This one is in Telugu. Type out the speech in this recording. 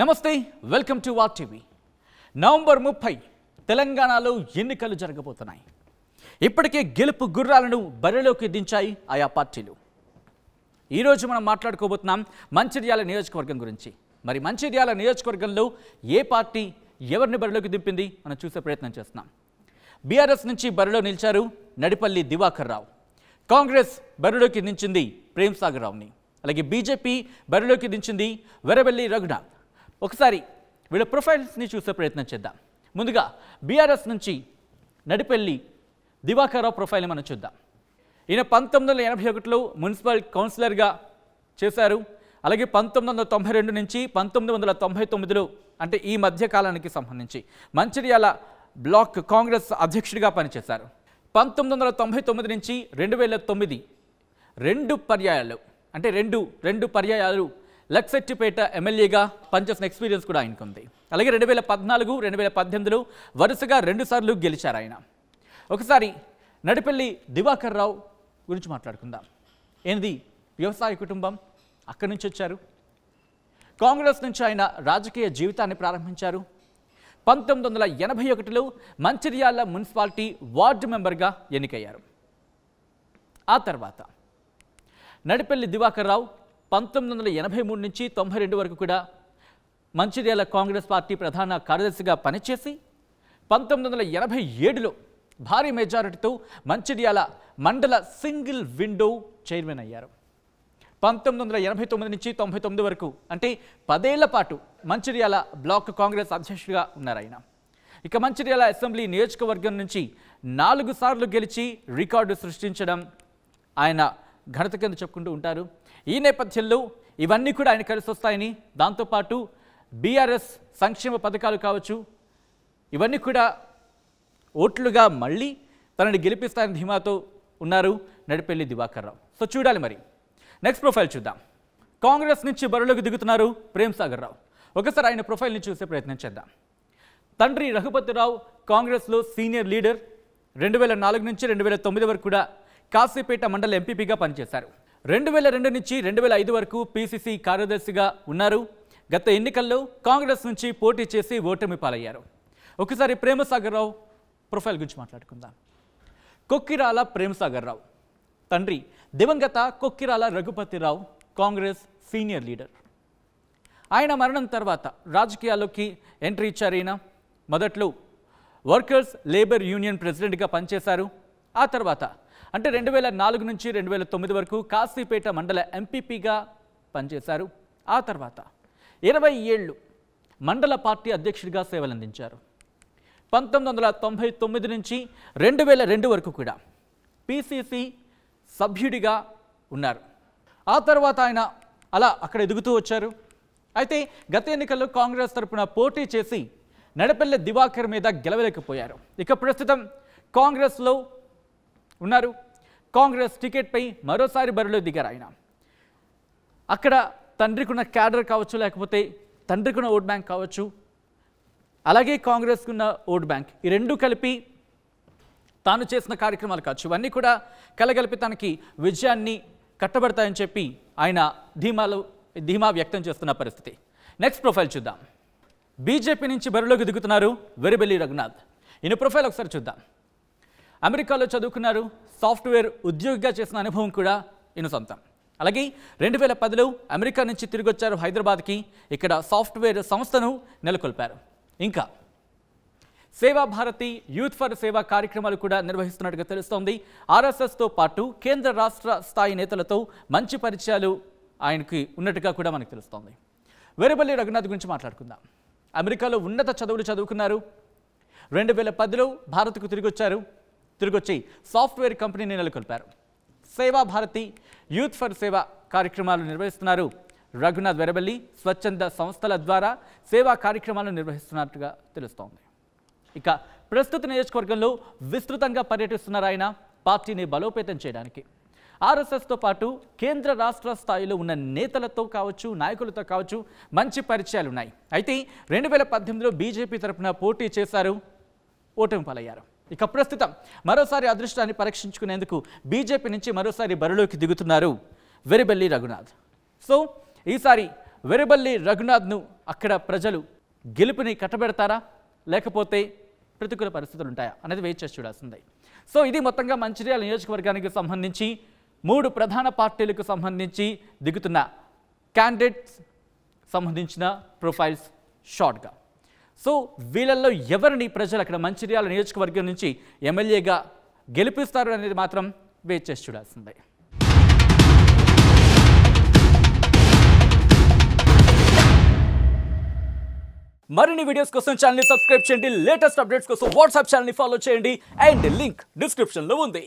నమస్తే వెల్కమ్ టు వా టీవీ నవంబర్ ముప్పై తెలంగాణలో ఎన్నికలు జరగబోతున్నాయి ఇప్పటికే గెలుపు గుర్రాలను బరిలోకి దించాయి ఆయా పార్టీలు ఈరోజు మనం మాట్లాడుకోబోతున్నాం మంచిర్యాల నియోజకవర్గం గురించి మరి మంచిర్యాల నియోజకవర్గంలో ఏ పార్టీ ఎవరిని బరిలోకి దింపింది మనం చూసే ప్రయత్నం చేస్తున్నాం బీఆర్ఎస్ నుంచి బరిలో నిలిచారు నడిపల్లి దివాకర్ రావు కాంగ్రెస్ బరిలోకి దించింది ప్రేమ్సాగర్ రావుని అలాగే బీజేపీ బరిలోకి దించింది వెరవెల్లి రఘునాథ్ ఒకసారి వీళ్ళ ప్రొఫైల్స్ని చూసే ప్రయత్నం చేద్దాం ముందుగా బీఆర్ఎస్ నుంచి నడిపెల్లి రావు ప్రొఫైల్ని మనం చూద్దాం ఈయన పంతొమ్మిది వందల ఎనభై ఒకటిలో మున్సిపల్ కౌన్సిలర్గా చేశారు అలాగే పంతొమ్మిది వందల తొంభై రెండు నుంచి పంతొమ్మిది వందల తొంభై తొమ్మిదిలో అంటే ఈ మధ్య కాలానికి సంబంధించి మంచిర్యాల బ్లాక్ కాంగ్రెస్ అధ్యక్షుడిగా పనిచేశారు పంతొమ్మిది వందల తొంభై తొమ్మిది నుంచి రెండు వేల తొమ్మిది రెండు పర్యాయాలు అంటే రెండు రెండు పర్యాయాలు లక్సెట్టిపేట ఎమ్మెల్యేగా పనిచేసిన ఎక్స్పీరియన్స్ కూడా ఆయనకుంది అలాగే రెండు వేల పద్నాలుగు రెండు వేల పద్దెనిమిదిలో వరుసగా రెండుసార్లు గెలిచారు ఆయన ఒకసారి నడిపల్లి దివాకర్ రావు గురించి మాట్లాడుకుందాం ఏంది వ్యవసాయ కుటుంబం అక్కడి నుంచి వచ్చారు కాంగ్రెస్ నుంచి ఆయన రాజకీయ జీవితాన్ని ప్రారంభించారు పంతొమ్మిది వందల ఎనభై ఒకటిలో మంచిర్యాల మున్సిపాలిటీ వార్డు మెంబర్గా ఎన్నికయ్యారు ఆ తర్వాత నడిపల్లి దివాకర్ రావు పంతొమ్మిది వందల ఎనభై మూడు నుంచి తొంభై రెండు వరకు కూడా మంచిర్యాల కాంగ్రెస్ పార్టీ ప్రధాన కార్యదర్శిగా పనిచేసి పంతొమ్మిది వందల ఎనభై ఏడులో భారీ మెజారిటీతో మంచిర్యాల మండల సింగిల్ విండో చైర్మన్ అయ్యారు పంతొమ్మిది వందల ఎనభై తొమ్మిది నుంచి తొంభై తొమ్మిది వరకు అంటే పదేళ్ల పాటు మంచిర్యాల బ్లాక్ కాంగ్రెస్ అధ్యక్షుడిగా ఉన్నారు ఆయన ఇక మంచిర్యాల అసెంబ్లీ నియోజకవర్గం నుంచి నాలుగు సార్లు గెలిచి రికార్డు సృష్టించడం ఆయన ఘనత కింద చెప్పుకుంటూ ఉంటారు ఈ నేపథ్యంలో ఇవన్నీ కూడా ఆయన కలిసి వస్తాయని దాంతోపాటు బీఆర్ఎస్ సంక్షేమ పథకాలు కావచ్చు ఇవన్నీ కూడా ఓట్లుగా మళ్ళీ తనని గెలిపిస్తాయని ధీమాతో ఉన్నారు నడిపెల్లి రావు సో చూడాలి మరి నెక్స్ట్ ప్రొఫైల్ చూద్దాం కాంగ్రెస్ నుంచి బరిలోకి దిగుతున్నారు ప్రేమ్సాగర్ రావు ఒకసారి ఆయన ప్రొఫైల్ని చూసే ప్రయత్నం చేద్దాం తండ్రి రఘుపతిరావు కాంగ్రెస్లో సీనియర్ లీడర్ రెండు వేల నాలుగు నుంచి రెండు వేల తొమ్మిది వరకు కూడా కాశీపేట మండల ఎంపీపీగా పనిచేశారు రెండు వేల రెండు నుంచి రెండు వేల ఐదు వరకు పీసీసీ కార్యదర్శిగా ఉన్నారు గత ఎన్నికల్లో కాంగ్రెస్ నుంచి పోటీ చేసి ఓటమి పాలయ్యారు ఒకసారి ప్రేమసాగర్రావు ప్రొఫైల్ గురించి మాట్లాడుకుందాం కొక్కిరాల ప్రేమసాగర్రావు తండ్రి దివంగత కొక్కిరాల రఘుపతిరావు కాంగ్రెస్ సీనియర్ లీడర్ ఆయన మరణం తర్వాత రాజకీయాల్లోకి ఎంట్రీ ఇచ్చారు ఈయన మొదట్లో వర్కర్స్ లేబర్ యూనియన్ ప్రెసిడెంట్గా పనిచేశారు ఆ తర్వాత అంటే రెండు వేల నాలుగు నుంచి రెండు వేల తొమ్మిది వరకు కాశీపేట మండల ఎంపీపీగా పనిచేశారు ఆ తర్వాత ఇరవై ఏళ్ళు మండల పార్టీ అధ్యక్షుడిగా సేవలందించారు పంతొమ్మిది వందల తొంభై తొమ్మిది నుంచి రెండు వేల రెండు వరకు కూడా పిసిసి సభ్యుడిగా ఉన్నారు ఆ తర్వాత ఆయన అలా అక్కడ ఎదుగుతూ వచ్చారు అయితే గత ఎన్నికల్లో కాంగ్రెస్ తరపున పోటీ చేసి నడపల్లె దివాకర్ మీద గెలవలేకపోయారు ఇక ప్రస్తుతం కాంగ్రెస్లో ఉన్నారు కాంగ్రెస్ టికెట్పై మరోసారి బరిలో దిగారు ఆయన అక్కడ తండ్రికున్న క్యాడర్ కావచ్చు లేకపోతే తండ్రికున్న ఓట్ బ్యాంక్ కావచ్చు అలాగే కాంగ్రెస్కున్న ఓట్ బ్యాంక్ ఈ రెండు కలిపి తాను చేసిన కార్యక్రమాలు కావచ్చు ఇవన్నీ కూడా కలగలిపి తనకి విజయాన్ని కట్టబడతాయని చెప్పి ఆయన ధీమాలు ధీమా వ్యక్తం చేస్తున్న పరిస్థితి నెక్స్ట్ ప్రొఫైల్ చూద్దాం బీజేపీ నుంచి బరిలోకి దిగుతున్నారు వెరబెల్లి రఘునాథ్ ఈయన ప్రొఫైల్ ఒకసారి చూద్దాం అమెరికాలో చదువుకున్నారు సాఫ్ట్వేర్ ఉద్యోగిగా చేసిన అనుభవం కూడా ఈయన సొంతం అలాగే రెండు వేల పదిలో అమెరికా నుంచి తిరిగి వచ్చారు హైదరాబాద్కి ఇక్కడ సాఫ్ట్వేర్ సంస్థను నెలకొల్పారు ఇంకా సేవా భారతి యూత్ ఫర్ సేవా కార్యక్రమాలు కూడా నిర్వహిస్తున్నట్టుగా తెలుస్తోంది ఆర్ఎస్ఎస్తో పాటు కేంద్ర రాష్ట్ర స్థాయి నేతలతో మంచి పరిచయాలు ఆయనకి ఉన్నట్టుగా కూడా మనకు తెలుస్తోంది వెరబల్లి రఘునాథ్ గురించి మాట్లాడుకుందాం అమెరికాలో ఉన్నత చదువులు చదువుకున్నారు రెండు వేల పదిలో భారత్కు తిరిగి వచ్చారు తిరిగొచ్చి సాఫ్ట్వేర్ కంపెనీని నెలకొల్పారు సేవా భారతి యూత్ ఫర్ సేవ కార్యక్రమాలు నిర్వహిస్తున్నారు రఘునాథ్ వెరబల్లి స్వచ్ఛంద సంస్థల ద్వారా సేవా కార్యక్రమాలు నిర్వహిస్తున్నట్టుగా తెలుస్తోంది ఇక ప్రస్తుత నియోజకవర్గంలో విస్తృతంగా పర్యటిస్తున్నారు ఆయన పార్టీని బలోపేతం చేయడానికి ఆర్ఎస్ఎస్తో పాటు కేంద్ర రాష్ట్ర స్థాయిలో ఉన్న నేతలతో కావచ్చు నాయకులతో కావచ్చు మంచి పరిచయాలు ఉన్నాయి అయితే రెండు వేల పద్దెనిమిదిలో బీజేపీ తరఫున పోటీ చేశారు ఓటమి పాలయ్యారు ఇక ప్రస్తుతం మరోసారి అదృష్టాన్ని పరీక్షించుకునేందుకు బీజేపీ నుంచి మరోసారి బరిలోకి దిగుతున్నారు వెరిబల్లి రఘునాథ్ సో ఈసారి వెరిబల్లి రఘునాథ్ను అక్కడ ప్రజలు గెలుపుని కట్టబెడతారా లేకపోతే ప్రతికూల పరిస్థితులు ఉంటాయా అనేది వేచి చేసి చూడాల్సిందే సో ఇది మొత్తంగా మంచిర్యాల నియోజకవర్గానికి సంబంధించి మూడు ప్రధాన పార్టీలకు సంబంధించి దిగుతున్న క్యాండిడేట్స్ సంబంధించిన ప్రొఫైల్స్ షార్ట్గా సో వీళ్ళల్లో ఎవరిని ప్రజలు అక్కడ మంచిర్యాల నియోజకవర్గం నుంచి ఎమ్మెల్యేగా గెలిపిస్తారు అనేది మాత్రం వేచి చేసి చూడాల్సిందే మరిన్ని వీడియోస్ కోసం ఛానల్ని సబ్స్క్రైబ్ చేయండి లేటెస్ట్ అప్డేట్స్ కోసం వాట్సాప్ ఛానల్ని ఫాలో చేయండి అండ్ లింక్ డిస్క్రిప్షన్లో ఉంది